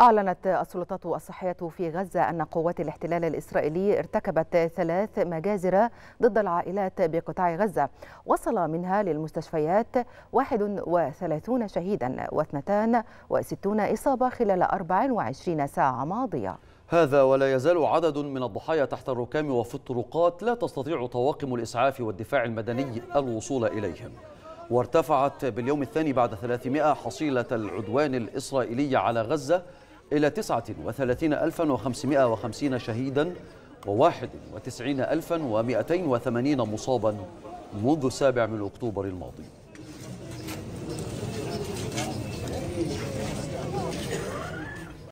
أعلنت السلطات الصحية في غزة أن قوات الاحتلال الإسرائيلي ارتكبت ثلاث مجازر ضد العائلات بقطاع غزة وصل منها للمستشفيات 31 شهيدا و62 إصابة خلال 24 ساعة ماضية هذا ولا يزال عدد من الضحايا تحت الركام وفي الطرقات لا تستطيع طواقم الإسعاف والدفاع المدني الوصول إليهم وارتفعت باليوم الثاني بعد 300 حصيلة العدوان الإسرائيلي على غزة إلى 39550 شهيدا و91280 مصابا منذ السابع من أكتوبر الماضي